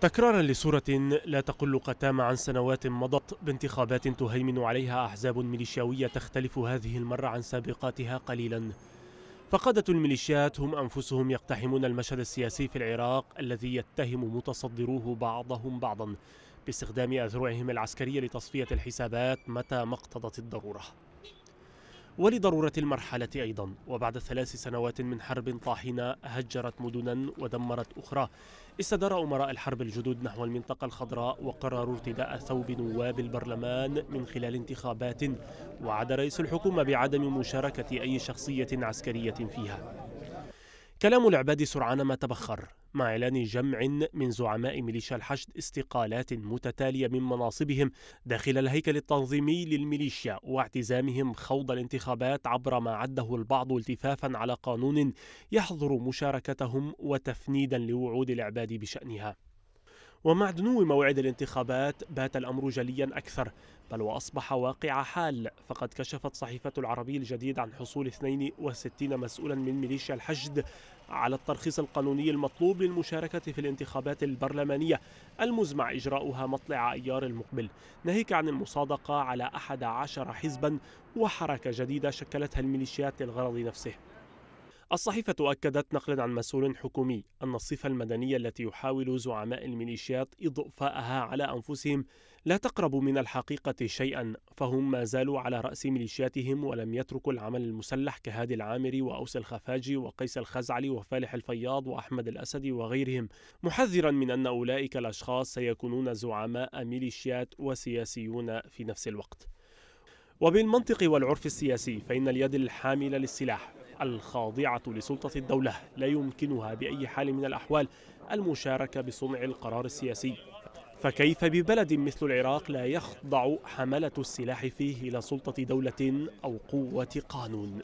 تكرارا لصورة لا تقل قتام عن سنوات مضت بانتخابات تهيمن عليها أحزاب ميليشياوية تختلف هذه المرة عن سابقاتها قليلا فقادة الميليشيات هم أنفسهم يقتحمون المشهد السياسي في العراق الذي يتهم متصدروه بعضهم بعضا باستخدام أذرعهم العسكرية لتصفية الحسابات متى ما اقتضت الضرورة ولضرورة المرحلة أيضا وبعد ثلاث سنوات من حرب طاحنة هجرت مدنا ودمرت أخرى استدار أمراء الحرب الجدد نحو المنطقة الخضراء وقرروا ارتداء ثوب نواب البرلمان من خلال انتخابات وعد رئيس الحكومة بعدم مشاركة أي شخصية عسكرية فيها كلام العبادي سرعان ما تبخر مع إعلان جمع من زعماء ميليشيا الحشد استقالات متتالية من مناصبهم داخل الهيكل التنظيمي للميليشيا واعتزامهم خوض الانتخابات عبر ما عده البعض التفافا على قانون يحظر مشاركتهم وتفنيدا لوعود العبادي بشأنها ومع دنو موعد الانتخابات بات الأمر جليا أكثر بل وأصبح واقع حال فقد كشفت صحيفة العربي الجديد عن حصول 62 مسؤولا من ميليشيا الحشد على الترخيص القانوني المطلوب للمشاركة في الانتخابات البرلمانية المزمع إجراؤها مطلع أيار المقبل ناهيك عن المصادقة على 11 حزبا وحركة جديدة شكلتها الميليشيات للغرض نفسه الصحيفة أكدت نقلا عن مسؤول حكومي أن الصفة المدنية التي يحاول زعماء الميليشيات إضفاءها على أنفسهم لا تقرب من الحقيقة شيئا فهم ما زالوا على رأس ميليشياتهم ولم يتركوا العمل المسلح كهادي العامري وأوس الخفاجي وقيس الخزعلي وفالح الفياض وأحمد الأسدي وغيرهم محذرا من أن أولئك الأشخاص سيكونون زعماء ميليشيات وسياسيون في نفس الوقت وبالمنطق والعرف السياسي فإن اليد الحاملة للسلاح الخاضعة لسلطة الدولة لا يمكنها بأي حال من الأحوال المشاركة بصنع القرار السياسي فكيف ببلد مثل العراق لا يخضع حملة السلاح فيه إلى سلطة دولة أو قوة قانون